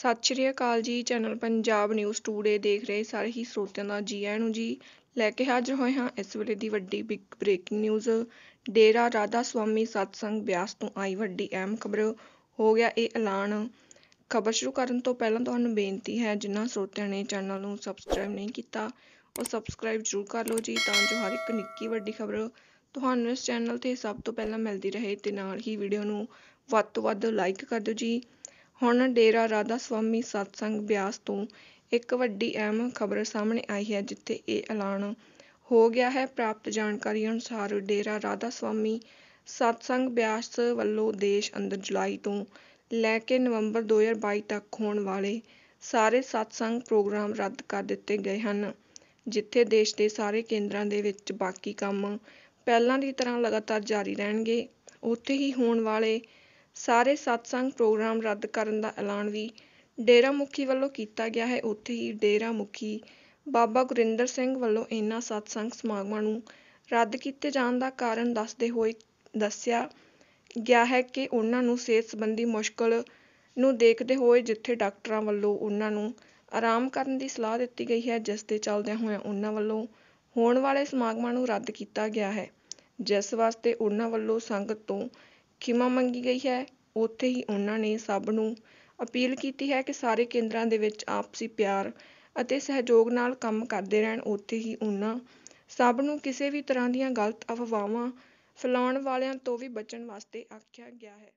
ਸਤਿ ਸ਼੍ਰੀ ਅਕਾਲ ਜੀ channel Punjab news today ਦੇਖ ਰਹੇ ਸਾਰੇ ਹੀ ਸਰੋਤਿਆਂ ਦਾ ਜੀ ਆਇਆਂ ਨੂੰ ਜੀ ਲੈ ਕੇ ਹਾਜ਼ਰ ਹੋਏ ਹਾਂ ਇਸ ਵੇਲੇ ਦੀ ਵੱਡੀ big breaking news Dera Radha Soami Satsang Beas ਤੋਂ ਆਈ ਵੱਡੀ ਅਹਿਮ ਖਬਰ ਹੋ ਗਿਆ ਇਹ ਐਲਾਨ ਖਬਰ ਸ਼ੁਰੂ ਕਰਨ ਤੋਂ ਪਹਿਲਾਂ ਤੁਹਾਨੂੰ ਬੇਨਤੀ ਹੈ ਜਿਨ੍ਹਾਂ ਸਰੋਤਿਆਂ ਨੇ ਚੈਨਲ ਨੂੰ ਸਬਸਕ੍ਰਾਈਬ ਨਹੀਂ ਕੀਤਾ ਉਹ ਸਬਸਕ੍ਰਾਈਬ ਜ਼ਰੂਰ ਕਰ ਲਓ ਜੀ ਤਾਂ ਜੋ ਹਰ ਇੱਕ ਨਿੱਕੀ ਵੱਡੀ ਖਬਰ ਤੁਹਾਨੂੰ ਇਸ ਚੈਨਲ ਤੇ ਸਭ ਤੋਂ ਪਹਿਲਾਂ ਮਿਲਦੀ ਰਹੇ ਤੇ ਨਾਲ ਹੀ ਵੀਡੀਓ ਨੂੰ ਵੱਧ ਤੋਂ ਵੱਧ ਲਾਈਕ ਕਰ ਦਿਓ ਜੀ ਹੁਣ ਡੇਰਾ ਰਾਧਾ ਸਵਾਮੀ ਸਤਸੰਗ ਬਿਆਸ ਤੋਂ ਇੱਕ ਵੱਡੀ ਅਹਿਮ ਖਬਰ ਸਾਹਮਣੇ ਆਈ ਹੈ ਜਿੱਥੇ ਇਹ ਐਲਾਨ ਹੋ ਗਿਆ ਹੈ ਪ੍ਰਾਪਤ ਜਾਣਕਾਰੀ ਅਨੁਸਾਰ ਡੇਰਾ ਰਾਧਾ ਸਵਾਮੀ ਸਤਸੰਗ ਬਿਆਸ ਵੱਲੋਂ ਦੇਸ਼ ਅੰਦਰ ਜੁਲਾਈ ਤੋਂ ਲੈ ਕੇ ਨਵੰਬਰ 2022 ਤੱਕ ਹੋਣ ਵਾਲੇ ਸਾਰੇ ਸਤਸੰਗ ਪ੍ਰੋਗਰਾਮ ਰੱਦ ਕਰ ਦਿੱਤੇ ਗਏ ਹਨ ਜਿੱਥੇ ਦੇਸ਼ ਦੇ ਸਾਰੇ ਕੇਂਦਰਾਂ ਦੇ ਵਿੱਚ ਬਾਕੀ ਕੰਮ ਪਹਿਲਾਂ ਦੀ ਤਰ੍ਹਾਂ ਲਗਾਤਾਰ ਜਾਰੀ ਰਹਿਣਗੇ ਉੱਥੇ ਹੀ ਹੋਣ ਵਾਲੇ ਸਾਰੇ satsang ਪ੍ਰੋਗਰਾਮ ਰੱਦ ਕਰਨ ਦਾ ਐਲਾਨ ਵੀ ਡੇਰਾ ਮੁਖੀ ਵੱਲੋਂ ਕੀਤਾ ਗਿਆ ਹੈ ਉੱਥੇ ਹੀ ਡੇਰਾ ਮੁਖੀ ਬਾਬਾ ਗੁਰਿੰਦਰ ਸਿੰਘ ਵੱਲੋਂ ਇਹਨਾਂ satsang ਸਮਾਗਮਾਂ ਨੂੰ ਰੱਦ ਕੀਤੇ ਜਾਣ ਦਾ ਕਾਰਨ ਦੱਸਦੇ ਹੋਏ ਦੱਸਿਆ ਗਿਆ ਹੈ ਕਿ ਉਹਨਾਂ ਨੂੰ ਸਿਹਤ ਸੰਬੰਧੀ ਮੁਸ਼ਕਲ ਨੂੰ ਦੇਖਦੇ ਹੋਏ ਜਿੱਥੇ ਡਾਕਟਰਾਂ ਵੱਲੋਂ ਉਹਨਾਂ ਨੂੰ ਆਰਾਮ ਕਰਨ ਦੀ ਸਲਾਹ ਦਿੱਤੀ ਗਈ ਹੈ ਜਿਸ ਦੇ ਚੱਲਦਿਆਂ ਹੋਇਆਂ ਉਹਨਾਂ ਵੱਲੋਂ ਹੋਣ ਵਾਲੇ ਸਮਾਗਮਾਂ ਨੂੰ ਰੱਦ ਕੀਤਾ ਗਿਆ ਹੈ ਜਿਸ ਵਾਸਤੇ ਉਹਨਾਂ ਵੱਲੋਂ ਸੰਗਤ ਤੋਂ ਖਿਮਾ ਮੰਗੀ ਗਈ ਹੈ ਉੱਥੇ ਹੀ ਉਹਨਾਂ ਨੇ ਸਭ ਨੂੰ ਅਪੀਲ ਕੀਤੀ ਹੈ ਕਿ ਸਾਰੇ ਕੇਂਦਰਾਂ ਦੇ ਵਿੱਚ ਆਪਸੀ ਪਿਆਰ ਅਤੇ ਸਹਿਯੋਗ ਨਾਲ ਕੰਮ ਕਰਦੇ ਰਹਿਣ ਉੱਥੇ ਹੀ ਉਹਨਾਂ ਸਭ ਨੂੰ ਕਿਸੇ ਵੀ ਤਰ੍ਹਾਂ ਦੀਆਂ ਗਲਤ ਅਫਵਾਹਾਂ ਫੈਲਾਉਣ ਵਾਲਿਆਂ ਤੋਂ ਵੀ ਬਚਣ ਵਾਸਤੇ ਆਖਿਆ ਗਿਆ ਹੈ